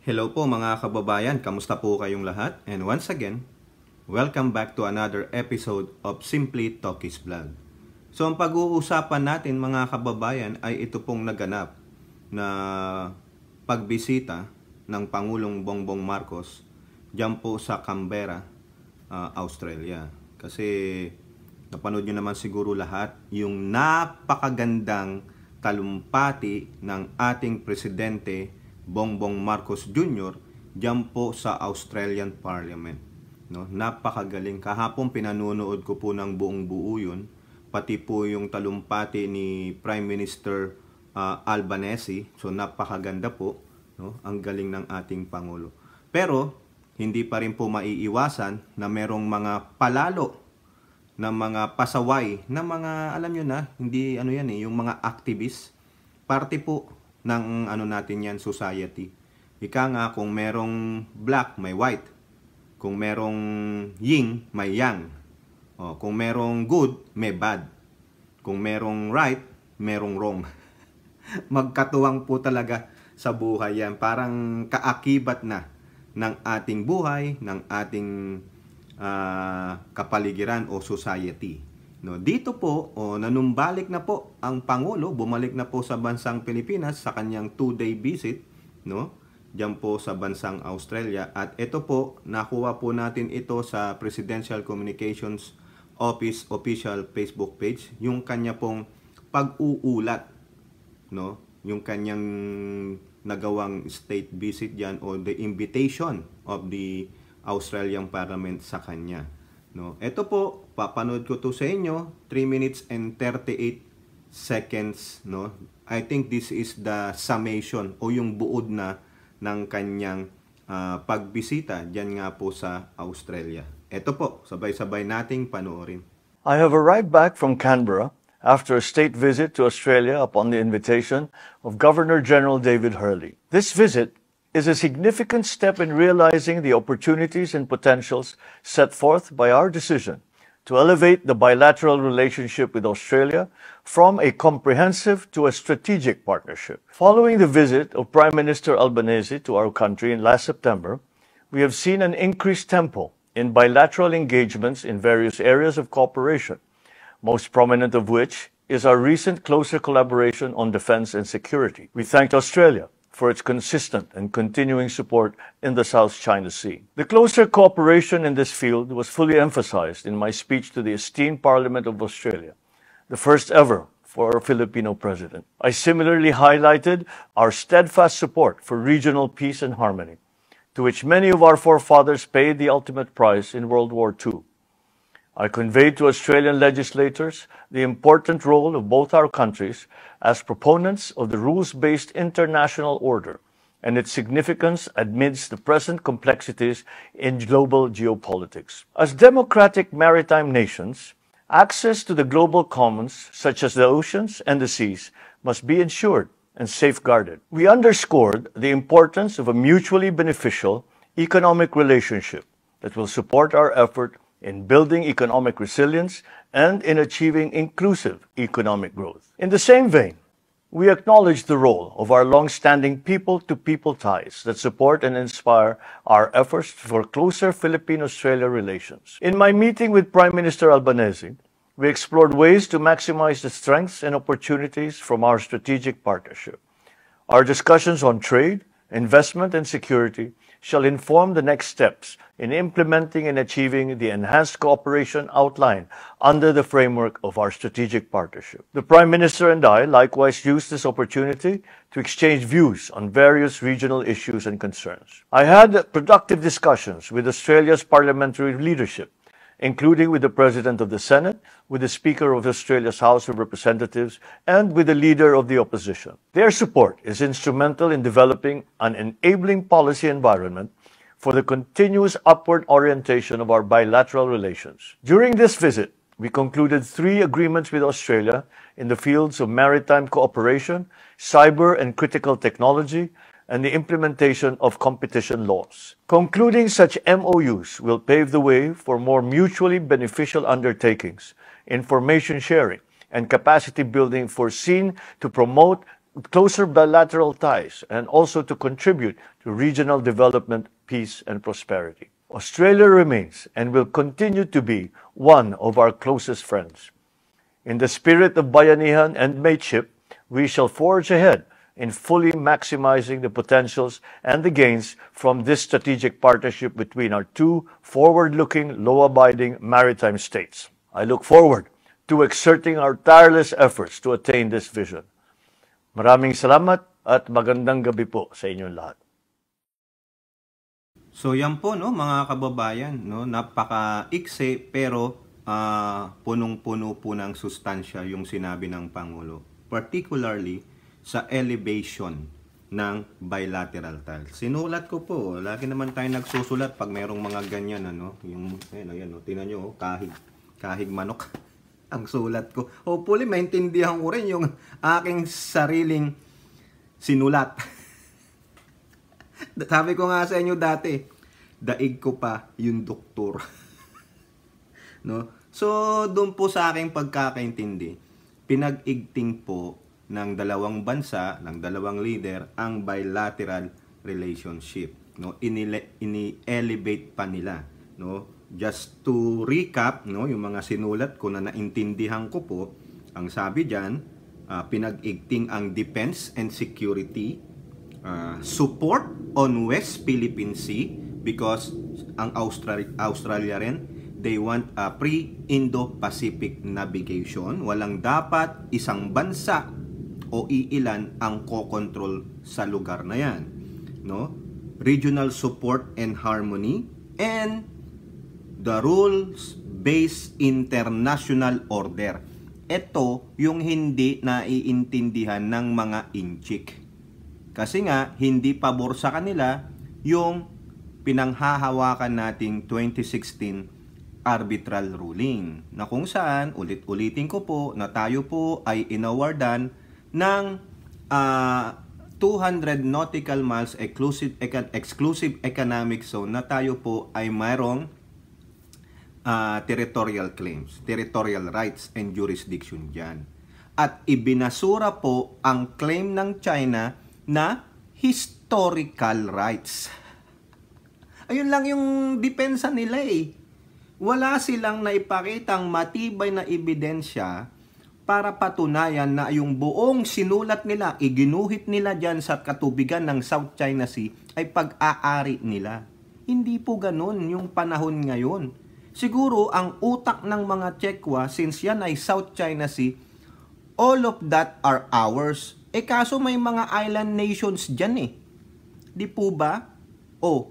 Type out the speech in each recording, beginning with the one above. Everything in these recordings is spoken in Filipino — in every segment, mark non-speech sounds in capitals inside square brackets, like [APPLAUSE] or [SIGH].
Hello po mga kababayan, kamusta po kayong lahat? And once again, welcome back to another episode of Simply Talkies Vlog. So ang pag-uusapan natin mga kababayan ay ito pong naganap na pagbisita ng Pangulong Bongbong Marcos dyan po sa Canberra, uh, Australia. Kasi napanood nyo naman siguro lahat yung napakagandang talumpati ng ating presidente Bongbong Marcos Jr. diyan po sa Australian Parliament. No, napakagaling. Kahapon pinanonood ko po ng buong buo yun. Pati po yung talumpati ni Prime Minister uh, Albanese. So napakaganda po. No? Ang galing ng ating Pangulo. Pero hindi pa rin po maiiwasan na merong mga palalo na mga pasaway na mga alam niyo na hindi ano yan eh yung mga activists parte po ng ano natin yan, society. Ika nga, kung merong black, may white. Kung merong yin, may yang. O, kung merong good, may bad. Kung merong right, merong wrong. [LAUGHS] Magkatuwang po talaga sa buhay yan. Parang kaakibat na ng ating buhay, ng ating uh, kapaligiran o society. No, dito po, o, nanumbalik na po ang Pangulo, bumalik na po sa bansang Pilipinas sa kanyang two-day visit, no? Diyan po sa bansang Australia. At ito po, nakuha po natin ito sa Presidential Communications Office official Facebook page, yung kanya pong pag-uulat, no? Yung kanyang nagawang state visit diyan o the invitation of the Australian Parliament sa kanya. No? Ito po, papanood ko to sa inyo, 3 minutes and 38 seconds. No? I think this is the summation o yung buod na ng kanyang uh, pagbisita diyan nga po sa Australia. Ito po, sabay-sabay nating panoorin. I have arrived back from Canberra after a state visit to Australia upon the invitation of Governor General David Hurley. This visit is a significant step in realizing the opportunities and potentials set forth by our decision to elevate the bilateral relationship with Australia from a comprehensive to a strategic partnership. Following the visit of Prime Minister Albanese to our country in last September, we have seen an increased tempo in bilateral engagements in various areas of cooperation, most prominent of which is our recent closer collaboration on defense and security. We thanked Australia for its consistent and continuing support in the South China Sea. The closer cooperation in this field was fully emphasized in my speech to the esteemed Parliament of Australia, the first ever for a Filipino president. I similarly highlighted our steadfast support for regional peace and harmony, to which many of our forefathers paid the ultimate price in World War II. I conveyed to Australian legislators the important role of both our countries as proponents of the rules-based international order and its significance amidst the present complexities in global geopolitics. As democratic maritime nations, access to the global commons, such as the oceans and the seas, must be ensured and safeguarded. We underscored the importance of a mutually beneficial economic relationship that will support our effort in building economic resilience and in achieving inclusive economic growth. In the same vein, we acknowledge the role of our long-standing people-to-people ties that support and inspire our efforts for closer Philippine-Australia relations. In my meeting with Prime Minister Albanese, we explored ways to maximize the strengths and opportunities from our strategic partnership. Our discussions on trade, investment and security shall inform the next steps in implementing and achieving the enhanced cooperation outlined under the framework of our strategic partnership. The Prime Minister and I likewise used this opportunity to exchange views on various regional issues and concerns. I had productive discussions with Australia's parliamentary leadership including with the President of the Senate, with the Speaker of Australia's House of Representatives, and with the Leader of the Opposition. Their support is instrumental in developing an enabling policy environment for the continuous upward orientation of our bilateral relations. During this visit, we concluded three agreements with Australia in the fields of maritime cooperation, cyber and critical technology, and the implementation of competition laws. Concluding such MOUs will pave the way for more mutually beneficial undertakings, information sharing, and capacity building foreseen to promote closer bilateral ties and also to contribute to regional development, peace, and prosperity. Australia remains and will continue to be one of our closest friends. In the spirit of Bayanihan and mateship, we shall forge ahead in fully maximizing the potentials and the gains from this strategic partnership between our two forward-looking, law-abiding maritime states. I look forward to exerting our tireless efforts to attain this vision. Maraming salamat at magandang gabi po sa inyong lahat. So yan po no mga kababayan no napaka pero uh, punong-puno po ng sustansya yung sinabi ng pangulo particularly sa elevation ng bilateral tile. Sinulat ko po. Lagi naman tayo nagsusulat pag mayroong mga ganyan. Ano? Yung, ayan, ayan. Oh. tingnan niyo oh, kahig, kahig manok. [LAUGHS] ang sulat ko. Hopefully, maintindihan ko rin yung aking sariling sinulat. [LAUGHS] Sabi ko nga sa inyo dati, daig ko pa yung doktor. [LAUGHS] no? So, doon po sa aking pagkakaintindi, pinag-igting po ng dalawang bansa, ng dalawang leader, ang bilateral relationship. No, ini-elevate pa nila, no? Just to recap, no, yung mga sinulat ko na naintindihan ko po, ang sabi diyan, uh, ah, pinag-igting ang defense and security, uh, support on West Philippine Sea because ang Australia, Australia rin, they want a pre-Indo-Pacific navigation. Walang dapat isang bansa o iilan ang co-control sa lugar na yan. No? Regional Support and Harmony and the Rules-Based International Order. Ito yung hindi naiintindihan ng mga inchik. Kasi nga, hindi pabor sa kanila yung pinanghahawakan nating 2016 arbitral ruling na kung saan, ulit-ulitin ko po, na tayo po ay inawardan ng uh, ah, 200 nautical miles exclusive, exclusive economic zone na tayo po ay mayroong uh, territorial claims, territorial rights and jurisdiction dyan. At ibinasura po ang claim ng China na historical rights. [LAUGHS] Ayun lang yung depensa nila eh. Wala silang naipakitang matibay na ebidensya para patunayan na yung buong sinulat nila, iginuhit nila dyan sa katubigan ng South China Sea ay pag-aari nila. Hindi po ganun yung panahon ngayon. Siguro ang utak ng mga Chekwa since yan ay South China Sea, all of that are ours. Eh kaso may mga island nations dyan eh. Di po ba? Oh,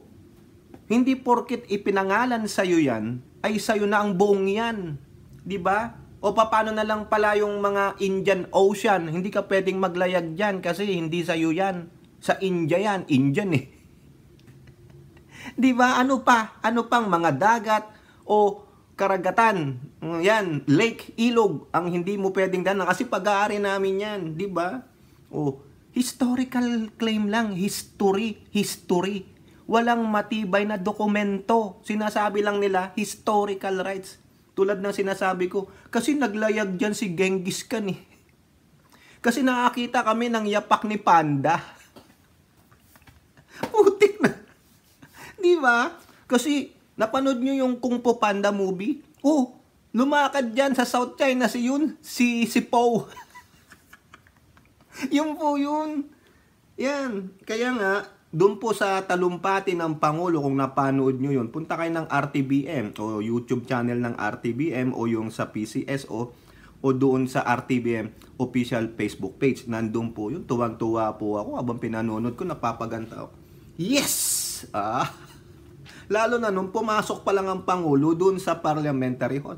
hindi porkit ipinangalan sa'yo yan, ay sa'yo na ang buong yan. Di ba? O paano na lang pala yung mga Indian Ocean? Hindi ka pwedeng maglayag dyan kasi hindi sa iyo yan. Sa India yan. Indian eh. [LAUGHS] Di ba? Ano pa? Ano pang mga dagat o karagatan? Yan, lake, ilog ang hindi mo pwedeng daanan kasi pag-aari namin yan, di ba? O historical claim lang, history, history. Walang matibay na dokumento. Sinasabi lang nila historical rights. Tulad ng sinasabi ko, kasi naglayag dyan si Genghis Khan eh. Kasi nakakita kami ng yapak ni Panda. [LAUGHS] Putik na. Di ba? Kasi napanood nyo yung Kung Po Panda movie? Oh, lumakad dyan sa South China si yun, si, si Po. [LAUGHS] yun po yun. Yan. Kaya nga, doon po sa talumpati ng Pangulo, kung napanood nyo yun, punta kayo ng RTBM o YouTube channel ng RTBM o yung sa PCSO o doon sa RTBM official Facebook page. Nandun po yun. Tuwang-tuwa po ako habang pinanonood ko, napapaganta ako. Yes! Ah, [LAUGHS] lalo na nung pumasok pa lang ang Pangulo doon sa parliamentary hall.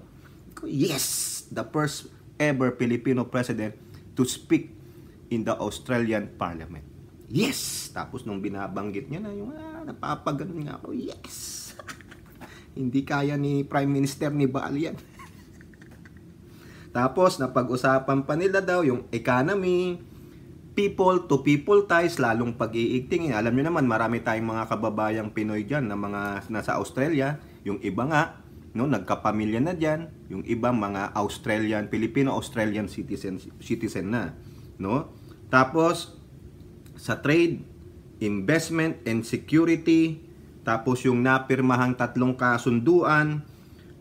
Yes! The first ever Filipino president to speak in the Australian Parliament yes! Tapos nung binabanggit niya na yung, ah, napapaganon nga ako, yes! [LAUGHS] Hindi kaya ni Prime Minister ni Baal yan. [LAUGHS] Tapos, napag-usapan pa nila daw yung economy, people to people ties, lalong pag-iigting. Alam nyo naman, marami tayong mga kababayang Pinoy dyan na mga nasa Australia. Yung iba nga, no, nagkapamilya na dyan. Yung iba, mga Australian, Filipino-Australian citizen, citizen na. No? Tapos, sa trade, investment and security, tapos yung napirmahang tatlong kasunduan,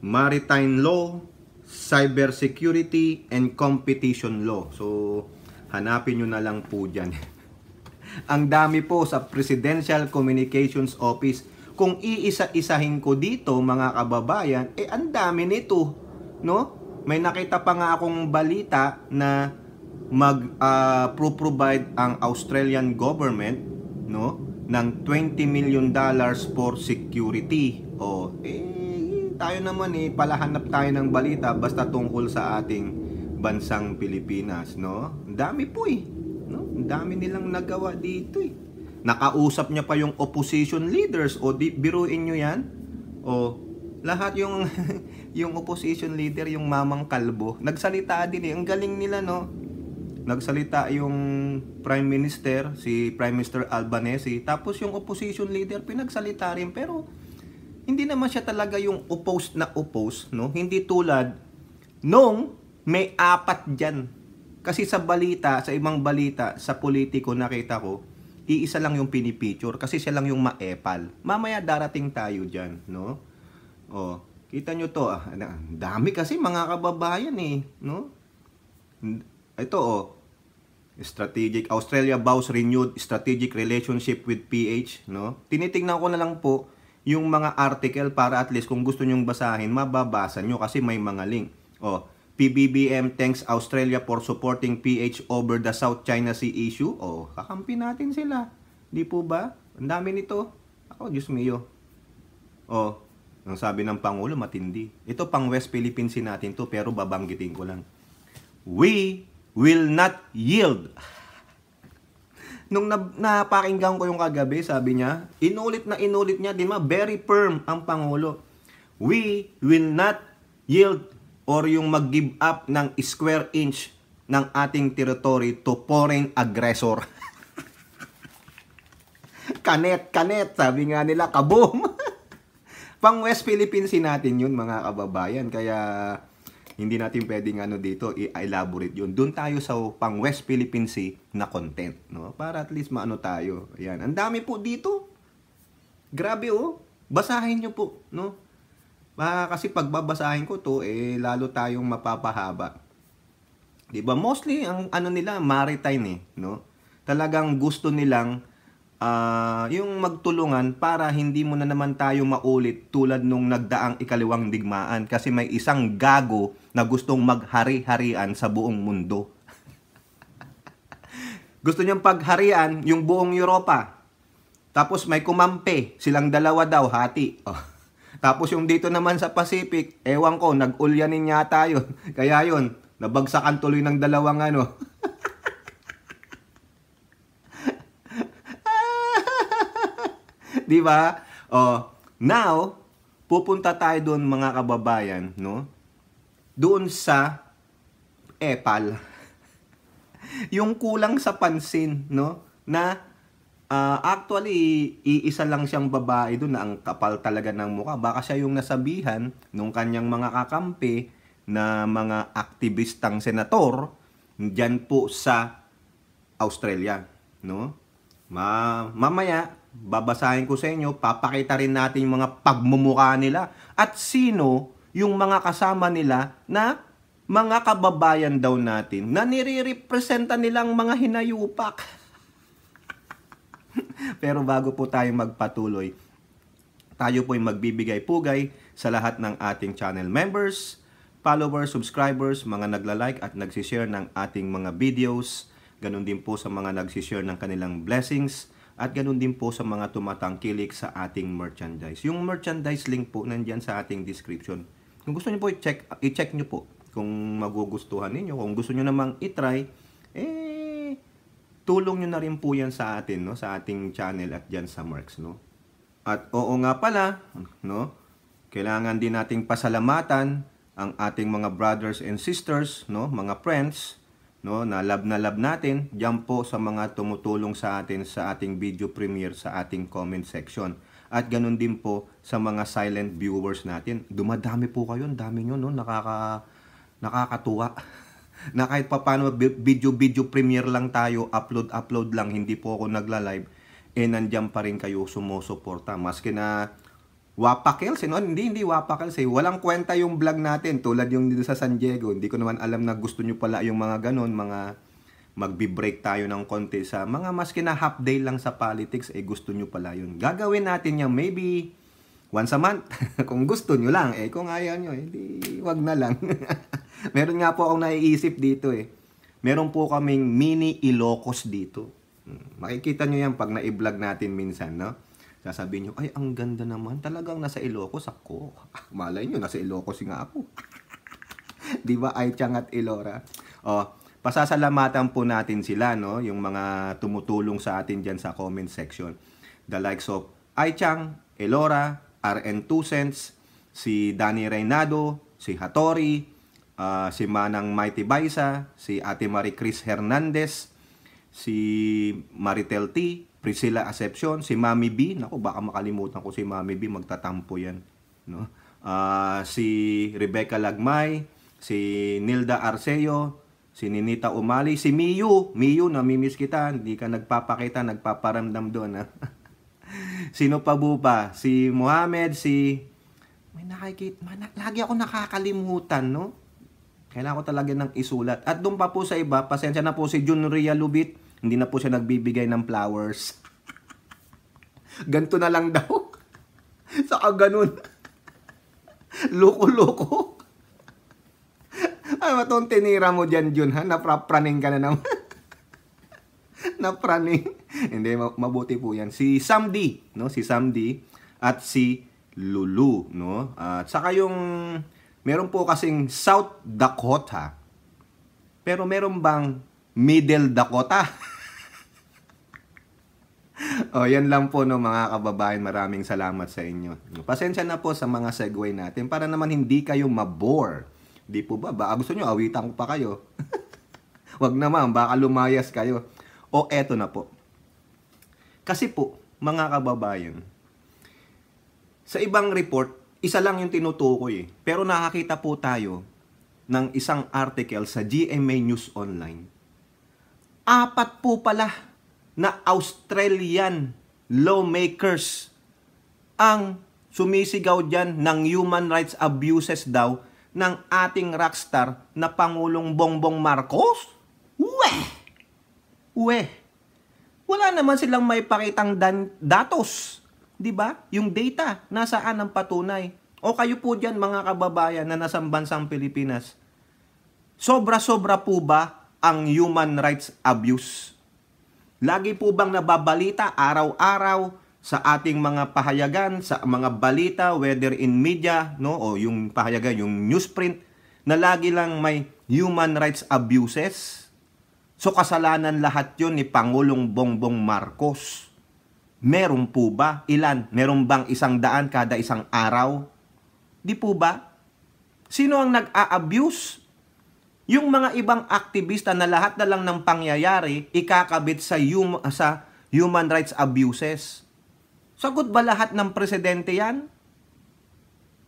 maritime law, cyber security, and competition law. So, hanapin nyo na lang po dyan. [LAUGHS] Ang dami po sa Presidential Communications Office. Kung iisa-isahin ko dito, mga kababayan, eh ang dami nito, no? May nakita pa nga akong balita na mag-provide ah, uh, ang Australian government no ng 20 million dollars for security. O eh tayo naman eh palahanap tayo ng balita basta tungkol sa ating bansang Pilipinas, no? Ang dami po eh. No? Ang dami nilang nagawa dito eh. Nakausap niya pa yung opposition leaders o di, biruin niyo 'yan. O lahat yung [LAUGHS] yung opposition leader, yung Mamang Kalbo, nagsalita din eh. Ang galing nila, no? nagsalita yung Prime Minister, si Prime Minister Albanese, tapos yung opposition leader pinagsalita rin pero hindi naman siya talaga yung opposed na opposed, no? Hindi tulad nung may apat diyan. Kasi sa balita, sa ibang balita, sa politiko nakita ko, iisa lang yung pinipicture kasi siya lang yung maepal. Mamaya darating tayo diyan, no? Oh, kita nyo to, ah, dami kasi mga kababayan eh, no? Ito oh, strategic Australia vows renewed strategic relationship with PH, no? Tinitingnan ko na lang po yung mga article para at least kung gusto nyong basahin, mababasa nyo kasi may mga link. Oh, PBBM thanks Australia for supporting PH over the South China Sea issue. Oh, kakampi natin sila. Di po ba? Ang dami nito. Ako, Diyos mio. Oh, ang sabi ng Pangulo, matindi. Ito pang West Philippines natin to, pero babanggitin ko lang. We will not yield. Nung napakinggan ko yung kagabi, sabi niya, inulit na inulit niya, di ba? Very firm ang Pangulo. We will not yield or yung mag-give up ng square inch ng ating territory to foreign aggressor. [LAUGHS] kanet, kanet, sabi nga nila, kaboom! [LAUGHS] Pang West Philippines natin yun mga kababayan. Kaya hindi natin pwedeng ano dito i-elaborate yun. Doon tayo sa pang West Philippine Sea na content, no? Para at least maano tayo. Ayan. Ang dami po dito. Grabe oh. Basahin niyo po, no? Ah, kasi pagbabasahin ko to, eh lalo tayong mapapahaba. 'Di ba? Mostly ang ano nila maritime eh, no? Talagang gusto nilang uh, yung magtulungan para hindi mo na naman tayo maulit tulad nung nagdaang ikaliwang digmaan kasi may isang gago na gustong maghari-harian sa buong mundo. [LAUGHS] Gusto niyang pagharian yung buong Europa. Tapos may kumampe, silang dalawa daw hati. Oh. [LAUGHS] Tapos yung dito naman sa Pacific, ewan ko, nag-ulyanin yata yun. [LAUGHS] Kaya yun, nabagsakan tuloy ng dalawang ano. Di ba? Oh, now, pupunta tayo doon mga kababayan, no? Doon sa epal. [LAUGHS] yung kulang sa pansin, no? Na uh, actually, iisa lang siyang babae doon na ang kapal talaga ng mukha. Baka siya yung nasabihan nung kanyang mga kakampi na mga aktivistang senator diyan po sa Australia, no? Ma mamaya babasahin ko sa inyo, papakita rin natin yung mga pagmumukha nila at sino yung mga kasama nila na mga kababayan daw natin na nire-representa nilang mga hinayupak. [LAUGHS] Pero bago po tayo magpatuloy, tayo po ay magbibigay pugay sa lahat ng ating channel members, followers, subscribers, mga nagla-like at nagsishare ng ating mga videos. Ganon din po sa mga nagsishare ng kanilang blessings at ganun din po sa mga tumatangkilik sa ating merchandise. Yung merchandise link po nandyan sa ating description. Kung gusto niyo po i-check, i-check niyo po kung magugustuhan niyo, kung gusto niyo namang i-try, eh tulong niyo na rin po 'yan sa atin, no, sa ating channel at diyan sa Mercs, no. At oo nga pala, no, kailangan din nating pasalamatan ang ating mga brothers and sisters, no, mga friends no, na lab na lab natin diyan po sa mga tumutulong sa atin sa ating video premiere sa ating comment section. At ganun din po sa mga silent viewers natin. Dumadami po kayo, dami niyo no, nakaka nakakatuwa. [LAUGHS] na kahit papano video video premiere lang tayo, upload upload lang, hindi po ako nagla-live eh nandiyan pa rin kayo sumusuporta. Maski na Wapakel, sino? Hindi, hindi Wapakel. Say, walang kwenta yung vlog natin. Tulad yung dito sa San Diego. Hindi ko naman alam na gusto nyo pala yung mga ganon, mga magbi-break tayo ng konti sa mga maski na half day lang sa politics, eh gusto nyo pala yun. Gagawin natin yan maybe once a month. [LAUGHS] kung gusto nyo lang, eh kung ayaw nyo, eh di, wag na lang. [LAUGHS] Meron nga po akong naiisip dito eh. Meron po kaming mini Ilocos dito. Hmm, makikita nyo yan pag na-vlog natin minsan, no? Sasabihin nyo, ay, ang ganda naman. Talagang nasa Ilocos ako. [LAUGHS] Malay nyo, nasa Ilocos nga ako. [LAUGHS] Di ba, ay Chang at Ilora? Oh, pasasalamatan po natin sila, no? Yung mga tumutulong sa atin dyan sa comment section. The likes of Aichang, Elora, RN 2 Cents, si Danny Reynado, si Hattori, uh, si Manang Mighty Baisa, si Ate Marie Chris Hernandez, si Maritel T, Priscilla Acepcion, si Mami B, nako baka makalimutan ko si Mami B, magtatampo yan. No? Uh, si Rebecca Lagmay, si Nilda Arceo, si Ninita Umali, si Miyu, Miyu, namimiss kita, hindi ka nagpapakita, nagpaparamdam doon. Ha? [LAUGHS] Sino pa bupa? Si Mohamed, si... May nakikita, man, lagi ako nakakalimutan, no? Kailangan ko talaga ng isulat. At doon pa po sa iba, pasensya na po si Junria Lubit, hindi na po siya nagbibigay ng flowers. Ganto na lang daw. [LAUGHS] Saka ganun. Loko-loko. Ay, itong tinira mo dyan, Jun, ha? Naprapraning ka na naman. [LAUGHS] Napraning. Hindi, mabuti po yan. Si Sam D, no? Si Sam D at si Lulu, no? At saka yung... Meron po kasing South Dakota. Pero meron bang Middle Dakota? [LAUGHS] [LAUGHS] oh, yan lang po no mga kababayan. Maraming salamat sa inyo. Pasensya na po sa mga segue natin para naman hindi kayo mabore. Di po ba? Baka gusto nyo, awitan ko pa kayo. [LAUGHS] Wag naman, baka lumayas kayo. O eto na po. Kasi po, mga kababayan, sa ibang report, isa lang yung tinutukoy eh. Pero nakakita po tayo ng isang article sa GMA News Online. Apat po pala na Australian lawmakers ang sumisigaw dyan ng human rights abuses daw ng ating rockstar na Pangulong Bongbong Marcos? Uwe! Uwe! Wala naman silang may pakitang dan- datos. ba? Diba? Yung data, nasaan ang patunay? O kayo po dyan mga kababayan na nasa bansang Pilipinas, sobra-sobra po ba ang human rights abuse? Lagi po bang nababalita araw-araw sa ating mga pahayagan, sa mga balita, whether in media, no, o yung pahayagan, yung newsprint, na lagi lang may human rights abuses? So kasalanan lahat yon ni Pangulong Bongbong Marcos. Meron po ba? Ilan? Meron bang isang daan kada isang araw? Di po ba? Sino ang nag-a-abuse? yung mga ibang aktivista na lahat na lang ng pangyayari ikakabit sa, hum- sa human rights abuses. Sagot ba lahat ng presidente yan?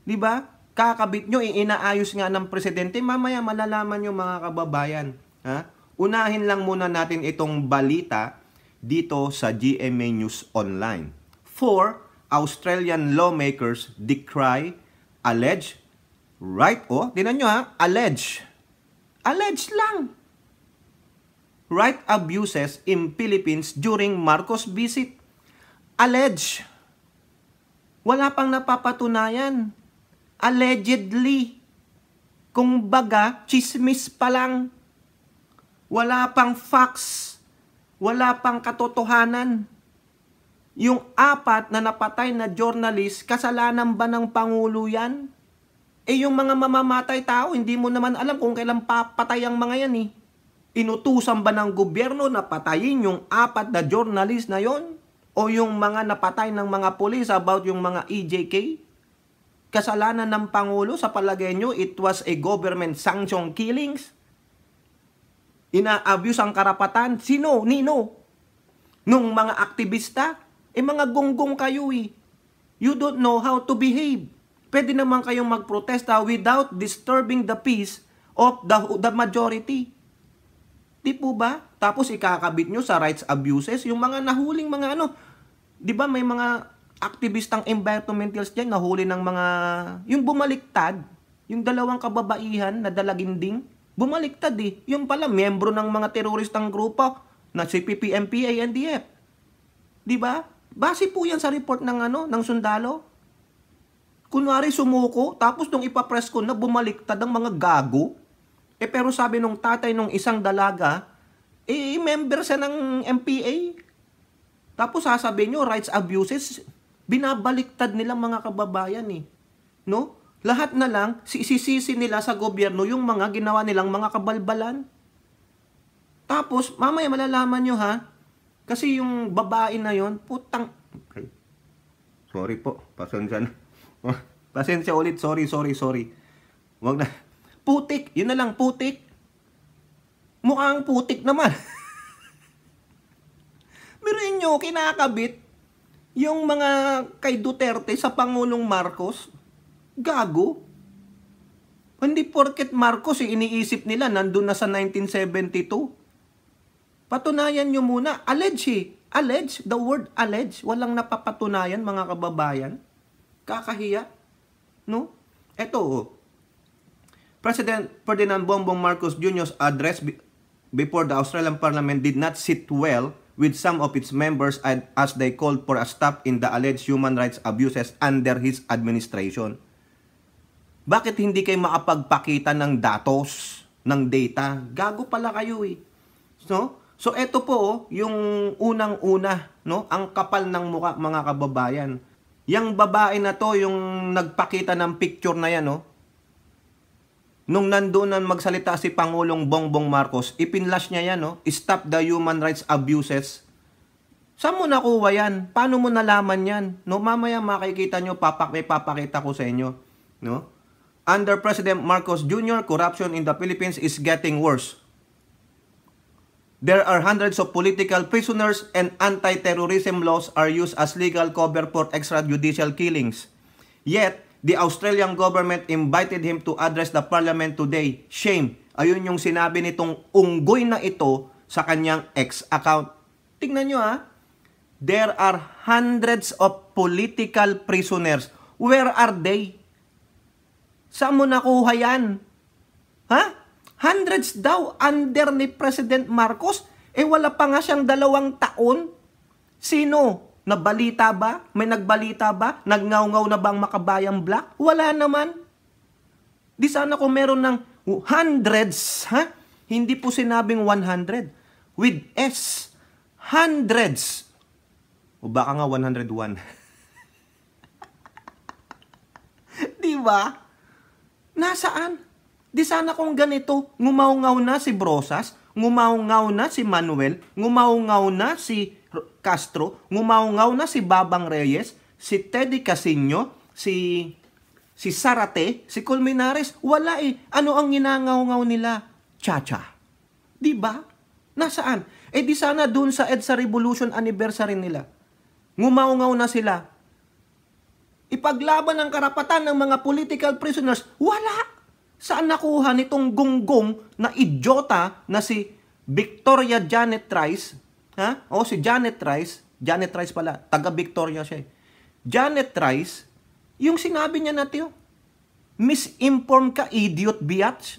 Di ba? Kakabit nyo, inaayos nga ng presidente. Mamaya malalaman nyo mga kababayan. Ha? Unahin lang muna natin itong balita dito sa GMA News Online. Four Australian lawmakers decry alleged right o oh, tinan nyo ha alleged Alleged lang. Right abuses in Philippines during Marcos visit. Alleged. Wala pang napapatunayan. Allegedly. Kung baga, chismis pa lang. Wala pang facts. Wala pang katotohanan yung apat na napatay na journalist, kasalanan ba ng Pangulo yan? Eh yung mga mamamatay tao, hindi mo naman alam kung kailan papatay ang mga yan eh. Inutusan ba ng gobyerno na patayin yung apat na journalist na yon? O yung mga napatay ng mga pulis about yung mga EJK? Kasalanan ng Pangulo sa palagay nyo, it was a government sanction killings? Ina-abuse ang karapatan? Sino? Nino? Nung mga aktivista? Eh mga gunggong kayo eh. You don't know how to behave pwede naman kayong magprotesta without disturbing the peace of the, the majority. Di po ba? Tapos ikakabit nyo sa rights abuses yung mga nahuling mga ano. Di ba may mga aktivistang environmentalists dyan nahuli ng mga... Yung bumaliktad, yung dalawang kababaihan na dalaginding, bumaliktad eh. Yung pala, miyembro ng mga teroristang grupo na si PPMP, ANDF. Di ba? Base po yan sa report ng ano, ng sundalo. Kunwari sumuko, tapos nung ipapress ko na bumaliktad ang mga gago. Eh pero sabi nung tatay nung isang dalaga, eh member siya ng MPA. Tapos sasabihin nyo, rights abuses, binabaliktad nila mga kababayan eh. No? Lahat na lang, sisisisi nila sa gobyerno yung mga ginawa nilang mga kabalbalan. Tapos, mamaya malalaman nyo ha, kasi yung babae na yon putang... Sorry po, pasensya na. [LAUGHS] Pasensya ulit. Sorry, sorry, sorry. Huwag na. Putik. Yun na lang, putik. Mukhang putik naman. Biruin [LAUGHS] inyo, kinakabit yung mga kay Duterte sa Pangulong Marcos. Gago. Hindi porket Marcos, eh, iniisip nila nandun na sa 1972. Patunayan nyo muna. Allege eh. Allege. The word allege. Walang napapatunayan mga kababayan. Kakahiya. No? Ito, oh. President Ferdinand Bongbong Marcos Jr.'s address before the Australian Parliament did not sit well with some of its members as they called for a stop in the alleged human rights abuses under his administration. Bakit hindi kayo makapagpakita ng datos, ng data? Gago pala kayo eh. No? So ito po oh, yung unang-una, no? Ang kapal ng muka mga kababayan. Yang babae na to, yung nagpakita ng picture na yan, no? Oh. Nung nandoon magsalita si Pangulong Bongbong Marcos, ipinlash niya yan, no? Oh. Stop the human rights abuses. Saan mo nakuha yan? Paano mo nalaman yan? No, mamaya makikita nyo, papak may papakita ko sa inyo. No? Under President Marcos Jr., corruption in the Philippines is getting worse. There are hundreds of political prisoners and anti-terrorism laws are used as legal cover for extrajudicial killings. Yet, the Australian government invited him to address the parliament today. Shame. Ayun yung sinabi nitong unggoy na ito sa kanyang ex account. Tingnan nyo ha. Ah. There are hundreds of political prisoners. Where are they? Saan mo nakuha yan? Ha? Hundreds daw under ni President Marcos. Eh wala pa nga siyang dalawang taon. Sino? Nabalita ba? May nagbalita ba? Nagngaungaw na bang makabayang black? Wala naman. Di sana ko meron ng hundreds, ha? Hindi po sinabing 100. With S. Hundreds. O baka nga 101. [LAUGHS] Di ba? Nasaan? Di sana kung ganito, ngumaungaw na si Brosas, ngumaungaw na si Manuel, ngumaungaw na si Castro, ngumaungaw na si Babang Reyes, si Teddy Casino, si si Sarate, si Colmenares, wala eh. Ano ang ginangaw-ngaw nila? Chacha. 'Di ba? Nasaan? Eh di sana doon sa EDSA Revolution anniversary nila. Ngumaungaw na sila. Ipaglaban ang karapatan ng mga political prisoners. Wala! Saan nakuha nitong gonggong na idiota na si Victoria Janet Rice? Ha? O si Janet Rice, Janet Rice pala, taga Victoria siya eh. Janet Rice, yung sinabi niya na tiyo, misinform ka idiot biatch.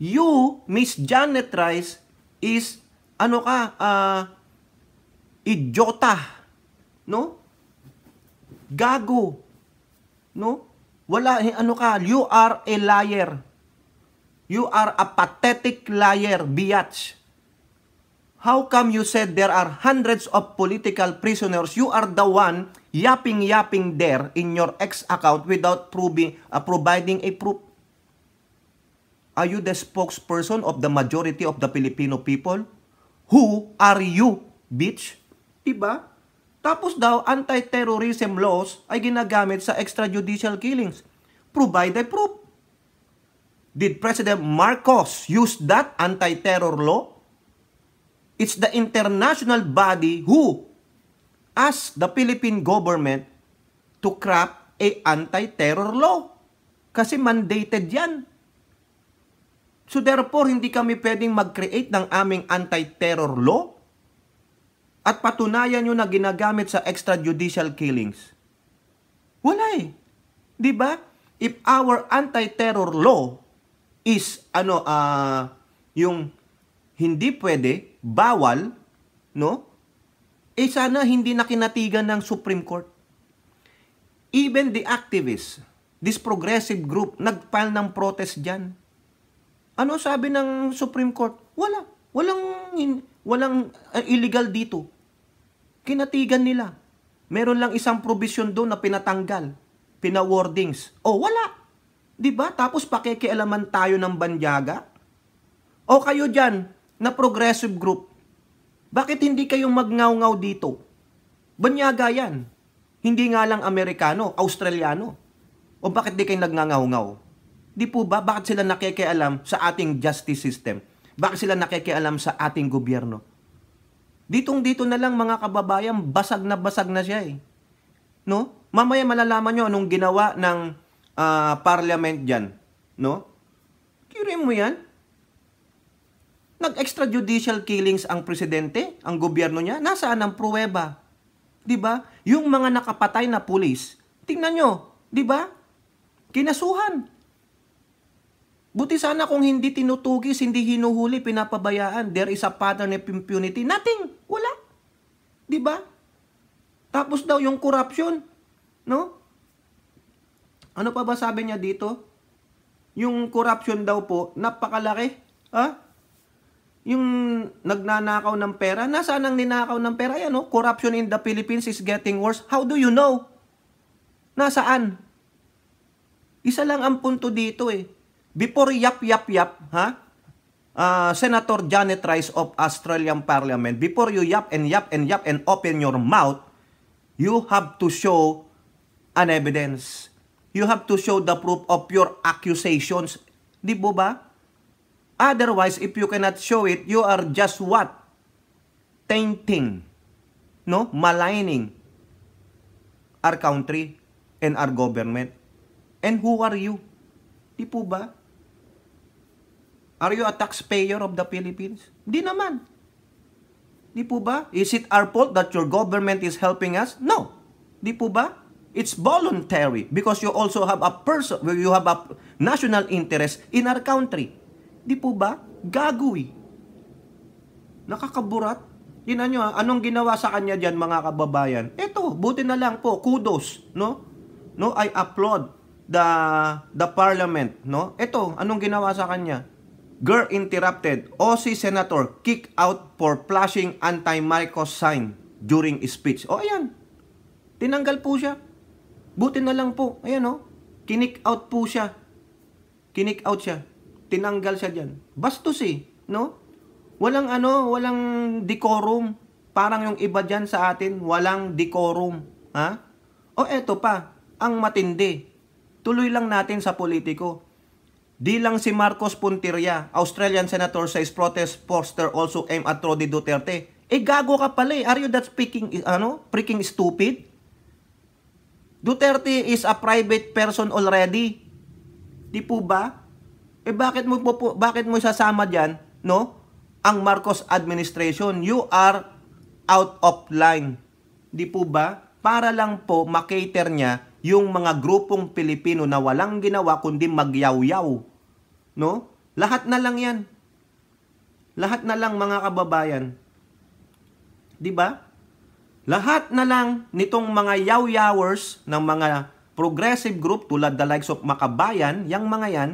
You, Miss Janet Rice, is ano ka, uh, idiota. No? Gago. No? Wala, eh, ano ka, you are a liar. You are a pathetic liar, biatch. How come you said there are hundreds of political prisoners? You are the one yapping-yapping there in your X account without proving, uh, providing a proof. Are you the spokesperson of the majority of the Filipino people? Who are you, bitch? Diba? Tapos daw, anti-terrorism laws ay ginagamit sa extrajudicial killings. Provide the proof. Did President Marcos use that anti-terror law? It's the international body who asked the Philippine government to craft a anti-terror law. Kasi mandated yan. So therefore, hindi kami pwedeng mag-create ng aming anti-terror law at patunayan nyo na ginagamit sa extrajudicial killings? Wala eh. Di ba? If our anti-terror law is ano uh, yung hindi pwede, bawal, no? Eh sana hindi nakinatigan ng Supreme Court. Even the activists, this progressive group, nagpile ng protest dyan. Ano sabi ng Supreme Court? Wala. Walang, walang ah, illegal dito kinatigan nila. Meron lang isang provision doon na pinatanggal, pina-wordings. oh, wala. 'Di ba? Tapos pakikialaman tayo ng banyaga. O kayo diyan na progressive group. Bakit hindi kayong magngaw dito? Banyaga 'yan. Hindi nga lang Amerikano, Australiano. O bakit di kayo nagngangaw Di po ba? Bakit sila nakikialam sa ating justice system? Bakit sila nakikialam sa ating gobyerno? Ditong dito na lang mga kababayan, basag na basag na siya eh. No? Mamaya malalaman nyo anong ginawa ng uh, parliament dyan. No? Kiri mo yan? Nag-extrajudicial killings ang presidente, ang gobyerno niya. Nasaan ang pruweba? 'Di ba? Yung mga nakapatay na pulis. Tingnan nyo, 'di ba? Kinasuhan. Buti sana kung hindi tinutugis, hindi hinuhuli, pinapabayaan, there is a pattern of impunity. Nothing. Wala. ba? Diba? Tapos daw yung corruption. No? Ano pa ba sabi niya dito? Yung corruption daw po, napakalaki. Ha? Yung nagnanakaw ng pera, nasaan ang ninakaw ng pera? Ayan, no? corruption in the Philippines is getting worse. How do you know? Nasaan? Isa lang ang punto dito eh before yap yap yap, ha? Uh, Senator Janet Rice of Australian Parliament, before you yap and yap and yap and open your mouth, you have to show an evidence. You have to show the proof of your accusations. Di ba ba? Otherwise, if you cannot show it, you are just what? Tainting. No? Maligning our country and our government. And who are you? Di po ba? Are you a taxpayer of the Philippines? Hindi naman. Di po ba? Is it our fault that your government is helping us? No. Di po ba? It's voluntary because you also have a person, you have a national interest in our country. Di po ba? Gago Nakakaburat. Tinan nyo, anong ginawa sa kanya dyan mga kababayan? Ito, buti na lang po, kudos, no? No, I applaud the the parliament, no? Ito, anong ginawa sa kanya? Girl interrupted, OC Senator kick out for flashing anti-Marcos sign during speech. O ayan, tinanggal po siya. Buti na lang po, ayan o, kinick out po siya. Kinick out siya. Tinanggal siya dyan. Bastos eh, no? Walang ano, walang decorum. Parang yung iba dyan sa atin, walang decorum. Ha? O eto pa, ang matindi. Tuloy lang natin sa politiko Di lang si Marcos Puntiria, Australian Senator says protest poster also aim at Rodi Duterte. Eh gago ka pala eh. Are you that speaking, ano, freaking stupid? Duterte is a private person already. Di po ba? Eh bakit mo, bakit mo sasama dyan, no? Ang Marcos administration. You are out of line. Di po ba? Para lang po makater niya yung mga grupong Pilipino na walang ginawa kundi magyawyaw No? Lahat na lang 'yan. Lahat na lang mga kababayan. 'Di ba? Lahat na lang nitong mga yaw-yawers ng mga progressive group tulad the likes of Makabayan, yang mga 'yan,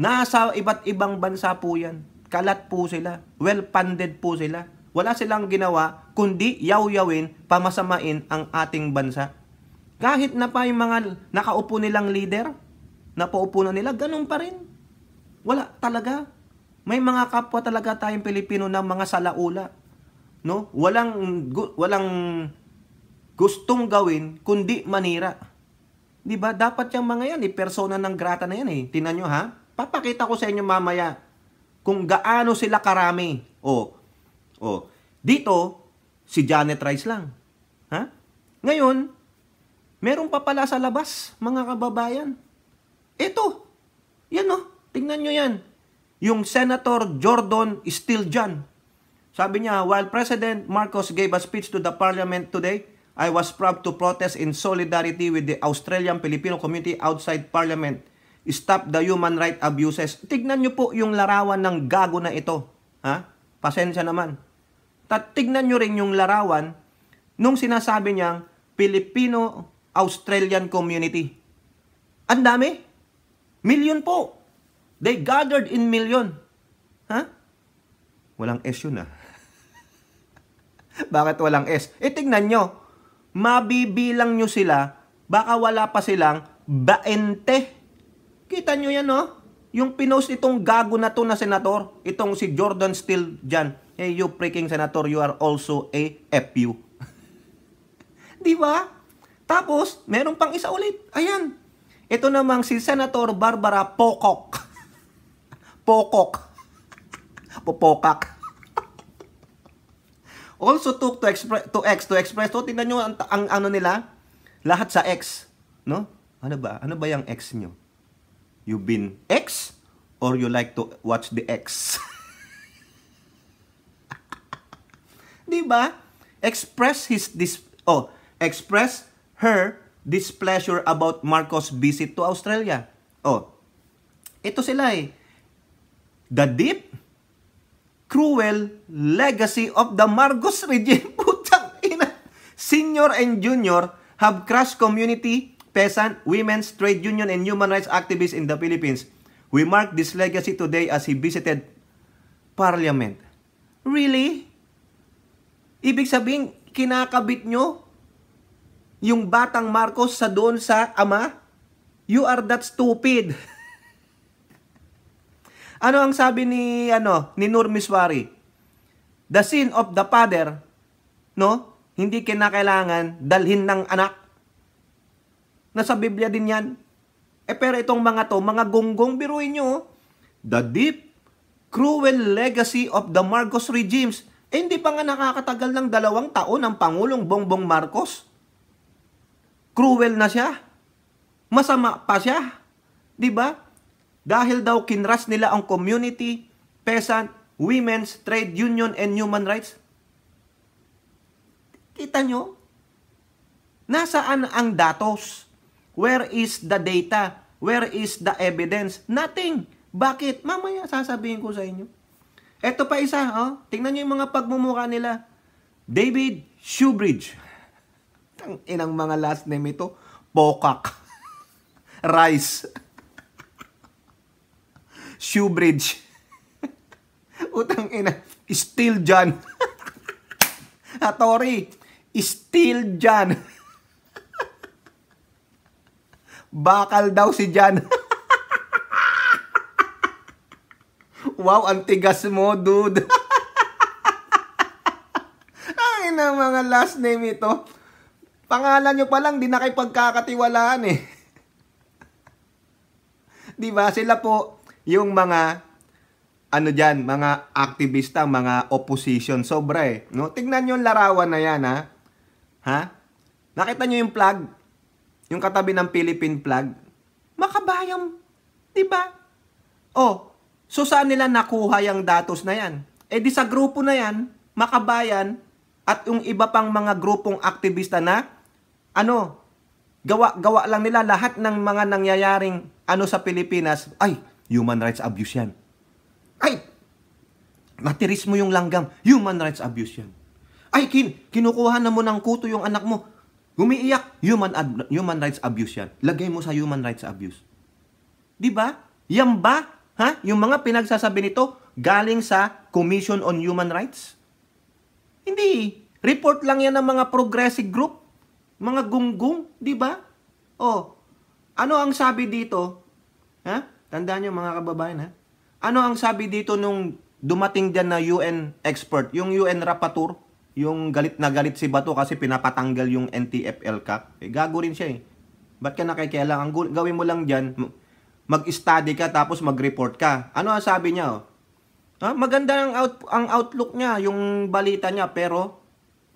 nasa iba't ibang bansa po 'yan. Kalat po sila. Well-funded po sila. Wala silang ginawa kundi yaw-yawin, pamasamain ang ating bansa. Kahit na pa yung mga nakaupo nilang leader, napaupo na nila, ganun pa rin. Wala talaga. May mga kapwa talaga tayong Pilipino na mga salaula. No? Walang walang gustong gawin kundi manira. 'Di ba? Dapat 'yang mga yan, eh, persona ng grata na yan eh. Tingnan niyo ha. Papakita ko sa inyo mamaya kung gaano sila karami. Oh. Oh. Dito si Janet Rice lang. Ha? Ngayon, meron pa pala sa labas, mga kababayan. Ito. Yan oh. Tingnan nyo yan. Yung Senator Jordan is still dyan. Sabi niya, while President Marcos gave a speech to the parliament today, I was proud to protest in solidarity with the Australian Filipino community outside parliament. Stop the human right abuses. Tignan nyo po yung larawan ng gago na ito. Ha? Pasensya naman. At tignan nyo rin yung larawan nung sinasabi niyang Filipino-Australian community. Ang dami. Million po. They gathered in million. Ha? Walang S yun ah. [LAUGHS] Bakit walang S? E eh, tingnan nyo. Mabibilang nyo sila, baka wala pa silang baente. Kita nyo yan no? Oh. Yung pinost itong gago na to na senator, itong si Jordan Steele dyan. Hey, eh, you freaking senator, you are also a FU. [LAUGHS] Di ba? Tapos, meron pang isa ulit. Ayan. Ito namang si Senator Barbara Pocock. [LAUGHS] Popokok. Popokak. also took to express to X to express. So tingnan niyo ang, ang ano nila, lahat sa X, no? Ano ba? Ano ba yung X niyo? You been X or you like to watch the X? [LAUGHS] 'Di ba? Express his dis oh, express her displeasure about Marcos' visit to Australia. Oh. Ito sila eh. The deep, cruel legacy of the Marcos regime. [LAUGHS] Putang ina. Senior and junior have crushed community, peasant, women's, trade union, and human rights activists in the Philippines. We mark this legacy today as he visited Parliament. Really? Ibig sabihin, kinakabit nyo yung batang Marcos sa doon sa ama? You are that stupid. [LAUGHS] Ano ang sabi ni ano ni Nur Miswari? The sin of the father, no? Hindi kinakailangan dalhin ng anak. Nasa Biblia din 'yan. Eh pero itong mga to, mga gunggong biruin nyo, oh. the deep cruel legacy of the Marcos regimes. Eh, hindi pa nga nakakatagal ng dalawang taon ang Pangulong Bongbong Marcos. Cruel na siya. Masama pa siya. 'Di ba? Dahil daw kinras nila ang community, peasant, women's, trade union, and human rights. Kita nyo? Nasaan ang datos? Where is the data? Where is the evidence? Nothing. Bakit? Mamaya sasabihin ko sa inyo. Ito pa isa, oh. tingnan nyo yung mga pagmumuka nila. David Shoebridge. [LAUGHS] Ang inang mga last name ito, Pokak. [LAUGHS] Rice shoe bridge. [LAUGHS] Utang ina, still John. Atori, still John. Bakal daw si John. [LAUGHS] wow, ang tigas mo, dude. [LAUGHS] Ang ina mga last name ito. Pangalan nyo pa lang, di na kayo pagkakatiwalaan eh. di ba? Sila po, yung mga ano diyan, mga aktivista, mga opposition, sobra eh. No? Tingnan niyo yung larawan na yan, ha? Ha? Nakita niyo yung flag? Yung katabi ng Philippine flag? Makabayang, di ba? Oh, so saan nila nakuha yung datos na yan? Eh di sa grupo na yan, makabayan, at yung iba pang mga grupong aktivista na, ano, gawa-gawa lang nila lahat ng mga nangyayaring ano sa Pilipinas, ay, Human rights abuse yan. Ay! Natiris mo yung langgam. Human rights abuse yan. Ay, kin kinukuha na mo ng kuto yung anak mo. Umiiyak. Human, human rights abuse yan. Lagay mo sa human rights abuse. Di ba? Yan ba? Ha? Yung mga pinagsasabi nito, galing sa Commission on Human Rights? Hindi. Report lang yan ng mga progressive group. Mga gunggong, di ba? Oh, ano ang sabi dito? Ha? Tandaan nyo mga kababayan ha. Ano ang sabi dito nung dumating dyan na UN expert, yung UN rapporteur, yung galit na galit si Bato kasi pinapatanggal yung NTFL Cup. Eh, gago rin siya eh. Ba't ka nakikialam? Ang gawin mo lang dyan, mag-study ka tapos mag-report ka. Ano ang sabi niya? Oh? Ha? Maganda ang, out, ang outlook niya, yung balita niya, pero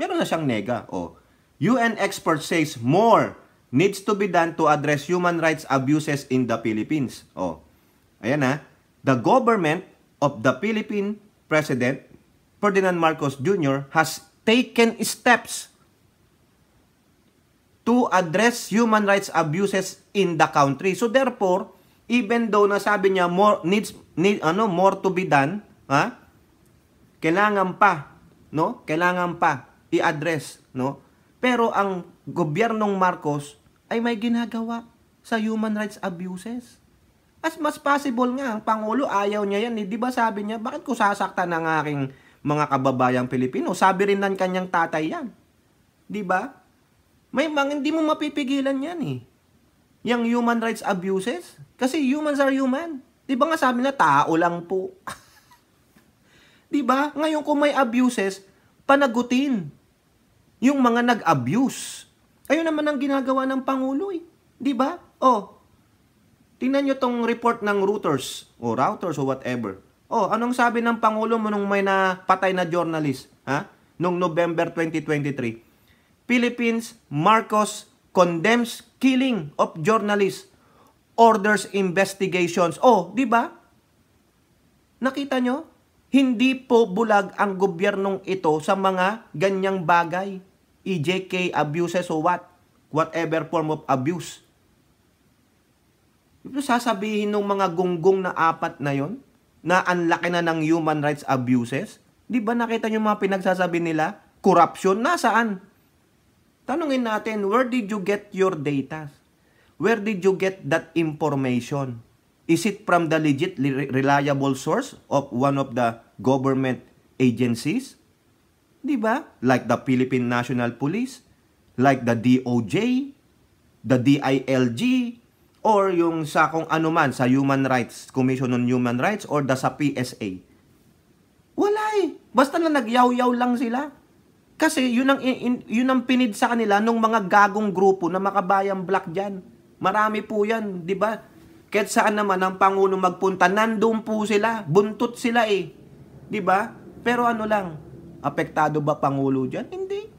meron na siyang nega. Oh. UN expert says more needs to be done to address human rights abuses in the Philippines. Oh. Ayan ha. The government of the Philippine President Ferdinand Marcos Jr. has taken steps to address human rights abuses in the country. So therefore, even though nasabi niya more needs need ano more to be done, ha? Kailangan pa, no? Kailangan pa i-address, no? Pero ang gobyernong Marcos ay may ginagawa sa human rights abuses. As mas possible nga, ang Pangulo ayaw niya yan. Eh. Di ba sabi niya, bakit ko sasaktan ang aking mga kababayang Pilipino? Sabi rin ng kanyang tatay yan. Di ba? May mga hindi mo mapipigilan yan eh. Yung human rights abuses. Kasi humans are human. Di ba nga sabi na tao lang po. [LAUGHS] di ba? Ngayon kung may abuses, panagutin yung mga nag-abuse. Ayun naman ang ginagawa ng Pangulo eh. Di ba? Oh, Tingnan nyo tong report ng routers o routers o whatever. Oh, anong sabi ng Pangulo mo nung may napatay na journalist? Ha? Nung November 2023. Philippines, Marcos condemns killing of journalist. Orders investigations. Oh, di ba? Nakita nyo? Hindi po bulag ang gobyernong ito sa mga ganyang bagay. EJK abuses o what? Whatever form of abuse. Ito sasabihin ng mga gunggong na apat na yon na ang na ng human rights abuses? Di ba nakita nyo mga pinagsasabi nila? Corruption, nasaan? Tanungin natin, where did you get your data? Where did you get that information? Is it from the legit, reliable source of one of the government agencies? Di ba? Like the Philippine National Police, like the DOJ, the DILG, or yung sa kung ano man, sa Human Rights, Commission on Human Rights, or da sa PSA. Wala eh. Basta na nagyaw-yaw lang sila. Kasi yun ang, yun ang pinid sa kanila nung mga gagong grupo na makabayang black dyan. Marami po yan, di ba? Kahit saan naman ang Pangulo magpunta, nandoon po sila, buntot sila eh. 'Di ba? Pero ano lang, apektado ba Pangulo diyan? Hindi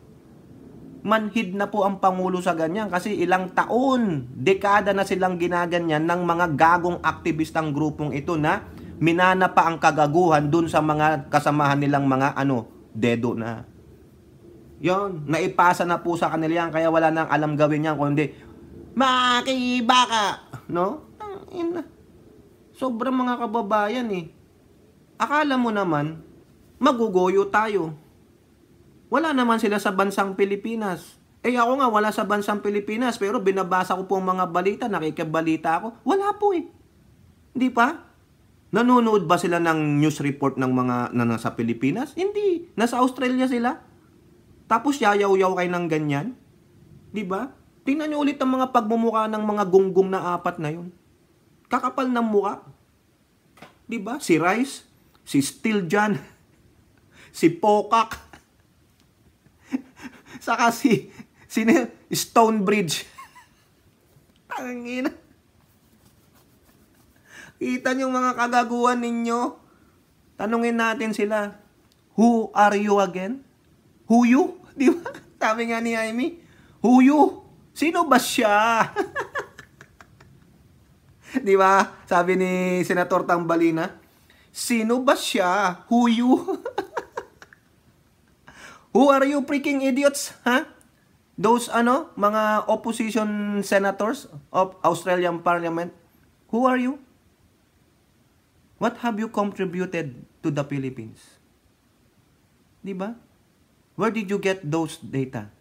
manhid na po ang Pangulo sa ganyan kasi ilang taon, dekada na silang ginaganyan ng mga gagong aktivistang grupong ito na minana pa ang kagaguhan dun sa mga kasamahan nilang mga ano, dedo na. Yon, naipasa na po sa kanila yan kaya wala nang alam gawin yan kundi makibaka, no? Sobrang mga kababayan eh. Akala mo naman magugoyo tayo. Wala naman sila sa bansang Pilipinas. Eh ako nga, wala sa bansang Pilipinas, pero binabasa ko po mga balita, nakikibalita ako. Wala po eh. Hindi pa? Nanonood ba sila ng news report ng mga na nasa Pilipinas? Hindi. Nasa Australia sila. Tapos yayaw-yaw kayo ng ganyan. Di ba? Tingnan niyo ulit ang mga pagmumuka ng mga gunggong na apat na yun. Kakapal ng muka. Di ba? Si Rice, si Steel John, [LAUGHS] si Pokak, Saka si, sino Stonebridge. [LAUGHS] Tangina. Kita niyo mga kagaguhan ninyo. Tanungin natin sila. Who are you again? Who you? [LAUGHS] Di ba? Sabi nga ni Amy. Who you? Sino ba siya? [LAUGHS] Di ba? Sabi ni Senator Tambalina. Sino ba siya? Who you? Who are you freaking idiots? Ha? Huh? Those ano, mga opposition senators of Australian Parliament, who are you? What have you contributed to the Philippines? ba? Where did you get those data?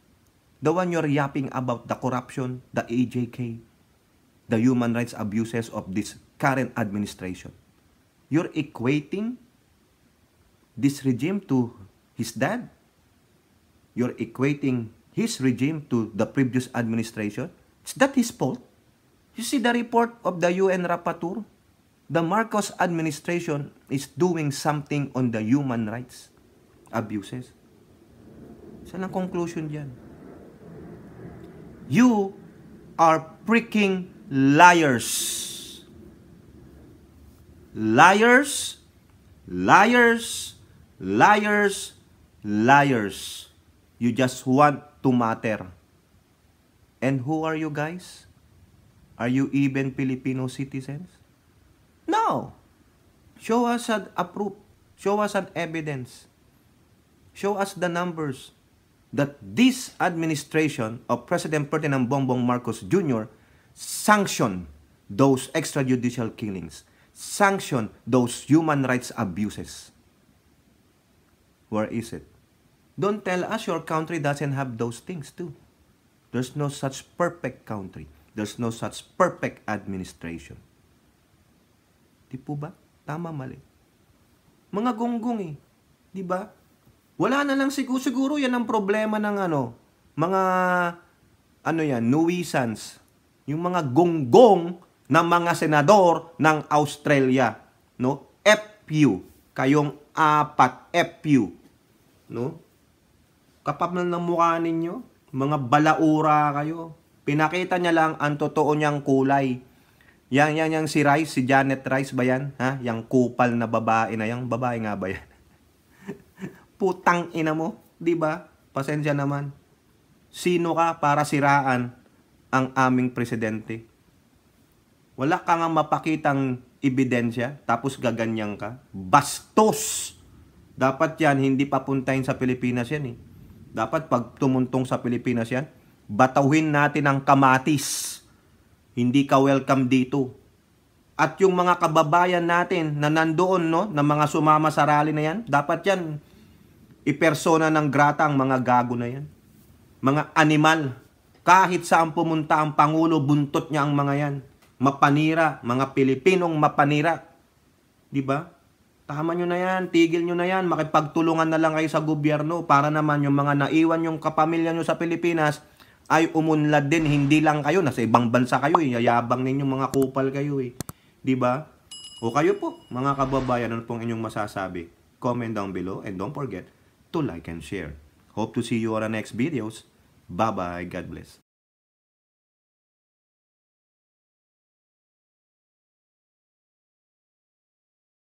The one you're yapping about the corruption, the AJK, the human rights abuses of this current administration. You're equating this regime to his dad you're equating his regime to the previous administration? Is that his fault? You see the report of the UN Rapporteur? The Marcos administration is doing something on the human rights abuses. Saan ang conclusion dyan? You are freaking liars. Liars, liars, liars, liars. You just want to matter. And who are you guys? Are you even Filipino citizens? No. Show us an approve. Show us an evidence. Show us the numbers that this administration of President Ferdinand Bongbong Marcos Jr. sanctioned those extrajudicial killings, sanctioned those human rights abuses. Where is it? Don't tell us your country doesn't have those things too. There's no such perfect country. There's no such perfect administration. Di po ba? Tama, mali. Mga gonggong eh. Di ba? Wala na lang siguro, siguro yan ang problema ng ano, mga ano yan, nuisance. Yung mga gonggong na mga senador ng Australia. No? FU. Kayong apat FU. No? kapal ng mukha ninyo, mga balaura kayo. Pinakita niya lang ang totoo niyang kulay. Yang, yang, yang si Rice, si Janet Rice ba yan? Ha? Yang kupal na babae na, yang babae nga ba yan? [LAUGHS] Putang ina mo, di ba? Pasensya naman. Sino ka para siraan ang aming presidente? Wala ka nga mapakitang ebidensya, tapos gaganyan ka. Bastos! Dapat yan, hindi papuntahin sa Pilipinas yan eh. Dapat pag tumuntong sa Pilipinas yan, batawin natin ang kamatis. Hindi ka welcome dito. At yung mga kababayan natin na nandoon, no, na mga sumama sa rally na yan, dapat yan, ipersona ng grata ang mga gago na yan. Mga animal. Kahit saan pumunta ang Pangulo, buntot niya ang mga yan. Mapanira, mga Pilipinong mapanira. 'Di ba? Tama nyo na yan, tigil nyo na yan, makipagtulungan na lang kayo sa gobyerno para naman yung mga naiwan yung kapamilya nyo sa Pilipinas ay umunlad din, hindi lang kayo, nasa ibang bansa kayo eh. yayabang ninyo mga kupal kayo eh. ba? Diba? O kayo po, mga kababayan, ano pong inyong masasabi? Comment down below and don't forget to like and share. Hope to see you on our next videos. Bye-bye. God bless.